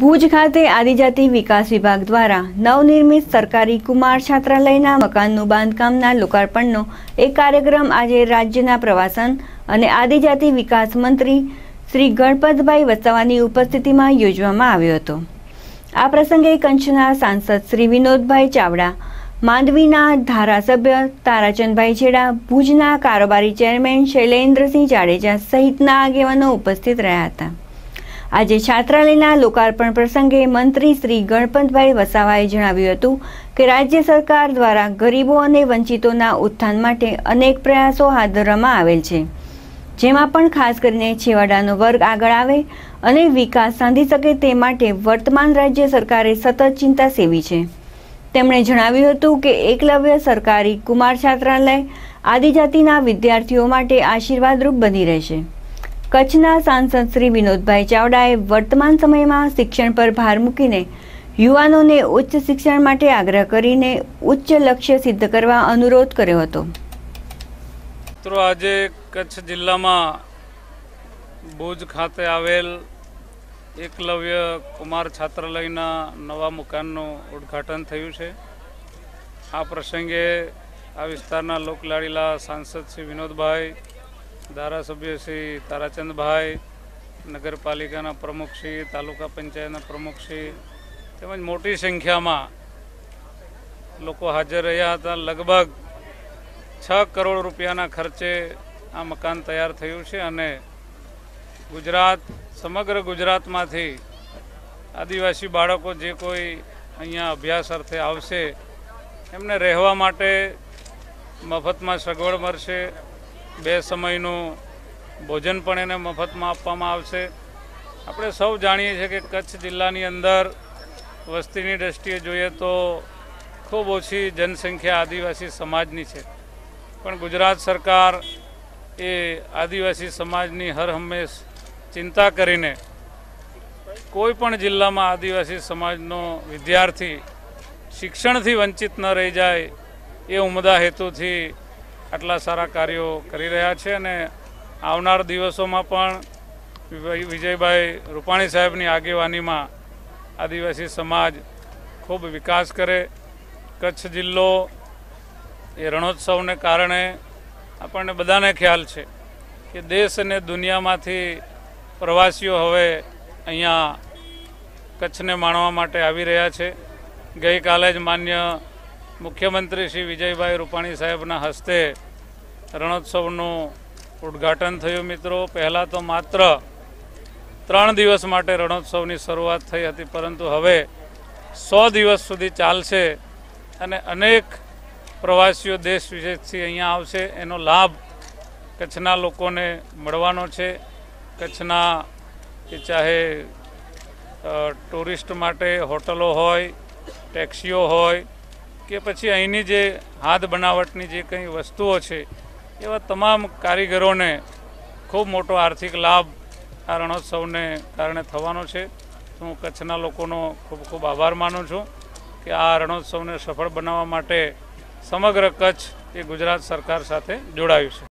ભુજ ખાતે આદિજાતિ વિકાસ વિભાગ દ્વારા નવનિર્મિત સરકારી કુમાર છાત્રાલયના મકાનનું બાંધકામના લોકાર્પણનો એક કાર્યક્રમ આજે રાજ્યના પ્રવાસન અને આદિજાતિ વિકાસ મંત્રી શ્રી ગણપતભાઈ વસાવાની ઉપસ્થિતિમાં યોજવામાં આવ્યો હતો આ પ્રસંગે કંચના સાંસદ શ્રી વિનોદભાઈ ચાવડા માંડવીના ધારાસભ્ય તારાચંદભાઈ છેડા ભુજના કારોબારી ચેરમેન શૈલેન્દ્રસિંહ જાડેજા સહિતના આગેવાનો ઉપસ્થિત રહ્યા હતા આજે છાત્રાલયના લોકાર્પણ પ્રસંગે મંત્રી શ્રી ગણપતભાઈ વસાવાએ જણાવ્યું હતું કે રાજ્ય સરકાર દ્વારા ગરીબો અને વંચિતોના ઉત્થાન માટે અનેક પ્રયાસો હાથ ધરવામાં આવેલ છે જેમાં પણ ખાસ કરીને છેવાડાનો વર્ગ આગળ આવે અને વિકાસ સાંધી શકે તે માટે વર્તમાન રાજ્ય સરકારે સતત ચિંતા સેવી છે તેમણે જણાવ્યું હતું કે એકલવ્ય સરકારી કુમાર છાત્રાલય આદિજાતિના વિદ્યાર્થીઓ માટે આશીર્વાદરૂપ બની રહેશે કચ્છના સાંસદ શ્રી વિનોદભાઈ ચાવડાએ વર્તમાન સમયમાં શિક્ષણ પર ભાર મૂકીને યુવાનોને ઉચ્ચ શિક્ષણ માટે આગ્રહ કરીને ઉચ્ચ લક્ષ્ય સિદ્ધ કરવા અનુરોધ કર્યો હતો મિત્રો આજે કચ્છ જિલ્લામાં ભુજ ખાતે આવેલ એકલવ્ય કુમાર છાત્રાલયના નવા મકાનનું ઉદ્ઘાટન થયું છે આ પ્રસંગે આ વિસ્તારના લોકલાડીલા સાંસદ શ્રી વિનોદભાઈ ધારાસભ્ય શ્રી તારાચંદભાઈ નગરપાલિકાના પ્રમુખશ્રી તાલુકા પંચાયતના પ્રમુખશ્રી તેમજ મોટી સંખ્યામાં લોકો હાજર રહ્યા હતા લગભગ છ કરોડ રૂપિયાના ખર્ચે આ મકાન તૈયાર થયું છે અને ગુજરાત સમગ્ર ગુજરાતમાંથી આદિવાસી બાળકો જે કોઈ અહીંયા અભ્યાસ અર્થે આવશે એમને રહેવા માટે મફતમાં સગવડ મળશે બે સમયનું ભોજન પણ એને મફતમાં આપવામાં આવશે આપણે સૌ જાણીએ છીએ કે કચ્છ જિલ્લાની અંદર વસ્તીની દ્રષ્ટિએ જોઈએ તો ખૂબ ઓછી જનસંખ્યા આદિવાસી સમાજની છે પણ ગુજરાત સરકાર એ આદિવાસી સમાજની હર હંમેશ ચિંતા કરીને કોઈ પણ જિલ્લામાં આદિવાસી સમાજનો વિદ્યાર્થી શિક્ષણથી વંચિત ન રહી જાય એ ઉમદા હેતુથી આટલા સારા કાર્યો કરી રહ્યા છે અને આવનાર દિવસોમાં પણ વિજયભાઈ રૂપાણી સાહેબની આગેવાનીમાં આદિવાસી સમાજ ખૂબ વિકાસ કરે કચ્છ જિલ્લો એ રણોત્સવને કારણે આપણને બધાને ખ્યાલ છે કે દેશ અને દુનિયામાંથી પ્રવાસીઓ હવે અહીંયા કચ્છને માણવા માટે આવી રહ્યા છે ગઈકાલે જ માન્ય મુખ્યમંત્રી શ્રી વિજયભાઈ રૂપાણી સાહેબના હસ્તે રણોત્સવનું ઉદ્ઘાટન થયું મિત્રો પહેલાં તો માત્ર ત્રણ દિવસ માટે રણોત્સવની શરૂઆત થઈ હતી પરંતુ હવે સો દિવસ સુધી ચાલશે અને અનેક પ્રવાસીઓ દેશ વિદેશથી અહીંયા આવશે એનો લાભ કચ્છના લોકોને મળવાનો છે કચ્છના કે ચાહે ટુરિસ્ટ માટે હોટલો હોય ટેક્સીઓ હોય કે પછી અહીંની જે હાથ બનાવટની જે કંઈ વસ્તુઓ છે એવા તમામ કારીગરોને ખૂબ મોટો આર્થિક લાભ આ રણોત્સવને કારણે થવાનો છે હું કચ્છના લોકોનો ખૂબ ખૂબ આભાર માનું છું કે આ રણોત્સવને સફળ બનાવવા માટે સમગ્ર કચ્છ એ ગુજરાત સરકાર સાથે જોડાયું છે